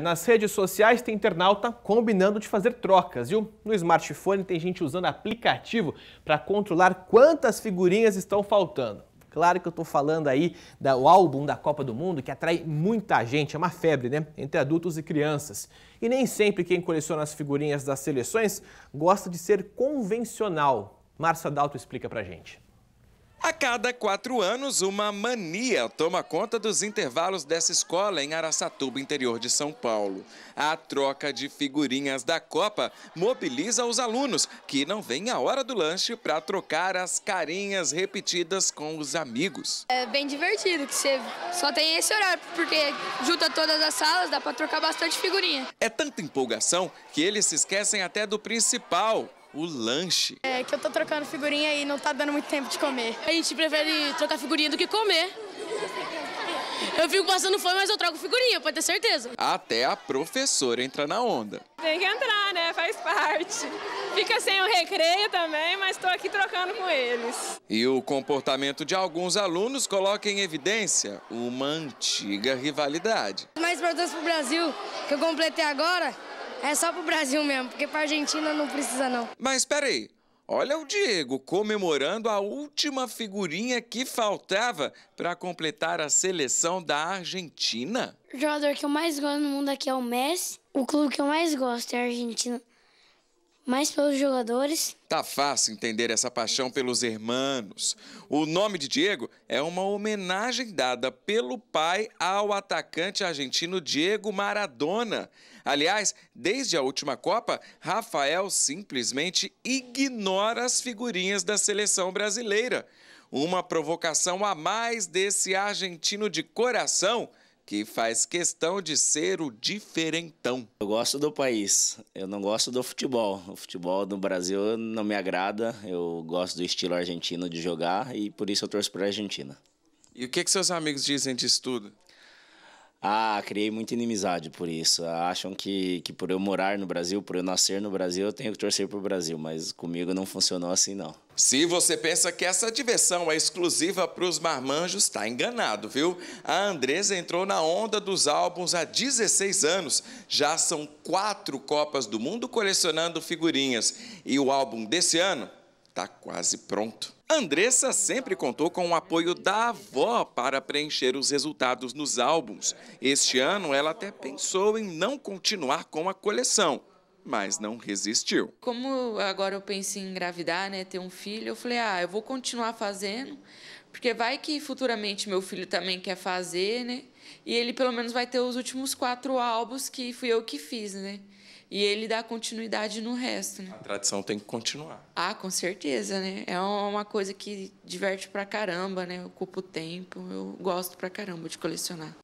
Nas redes sociais tem internauta combinando de fazer trocas, viu? No smartphone tem gente usando aplicativo para controlar quantas figurinhas estão faltando. Claro que eu estou falando aí do álbum da Copa do Mundo, que atrai muita gente, é uma febre, né? Entre adultos e crianças. E nem sempre quem coleciona as figurinhas das seleções gosta de ser convencional. Márcia Dalto explica pra gente. A cada quatro anos, uma mania toma conta dos intervalos dessa escola em Araçatuba, interior de São Paulo. A troca de figurinhas da Copa mobiliza os alunos, que não vêm a hora do lanche para trocar as carinhas repetidas com os amigos. É bem divertido, que você só tem esse horário, porque junta todas as salas, dá para trocar bastante figurinha. É tanta empolgação que eles se esquecem até do principal, o lanche. É que eu tô trocando figurinha e não tá dando muito tempo de comer. A gente prefere trocar figurinha do que comer. Eu fico passando fome, mas eu troco figurinha, pode ter certeza. Até a professora entra na onda. Tem que entrar, né? Faz parte. Fica sem o recreio também, mas estou aqui trocando com eles. E o comportamento de alguns alunos coloca em evidência uma antiga rivalidade. Mais produtos para o Brasil que eu completei agora, é só pro Brasil mesmo, porque pra Argentina não precisa não. Mas peraí, olha o Diego comemorando a última figurinha que faltava para completar a seleção da Argentina. O jogador que eu mais gosto no mundo aqui é o Messi. O clube que eu mais gosto é a Argentina mais pelos jogadores. Tá fácil entender essa paixão pelos irmãos. O nome de Diego é uma homenagem dada pelo pai ao atacante argentino Diego Maradona. Aliás, desde a última Copa, Rafael simplesmente ignora as figurinhas da seleção brasileira. Uma provocação a mais desse argentino de coração que faz questão de ser o diferentão. Eu gosto do país, eu não gosto do futebol. O futebol do Brasil não me agrada, eu gosto do estilo argentino de jogar e por isso eu torço para a Argentina. E o que, que seus amigos dizem disso tudo? Ah, criei muita inimizade por isso. Acham que, que por eu morar no Brasil, por eu nascer no Brasil, eu tenho que torcer para o Brasil, mas comigo não funcionou assim, não. Se você pensa que essa diversão é exclusiva para os marmanjos, está enganado, viu? A Andresa entrou na onda dos álbuns há 16 anos. Já são quatro Copas do Mundo colecionando figurinhas. E o álbum desse ano está quase pronto. Andressa sempre contou com o apoio da avó para preencher os resultados nos álbuns. Este ano, ela até pensou em não continuar com a coleção, mas não resistiu. Como agora eu penso em engravidar, né, ter um filho, eu falei, ah, eu vou continuar fazendo, porque vai que futuramente meu filho também quer fazer, né? E ele pelo menos vai ter os últimos quatro álbuns que fui eu que fiz, né? e ele dá continuidade no resto. Né? A tradição tem que continuar. Ah, com certeza, né? É uma coisa que diverte pra caramba, né? Ocupa o tempo. Eu gosto pra caramba de colecionar.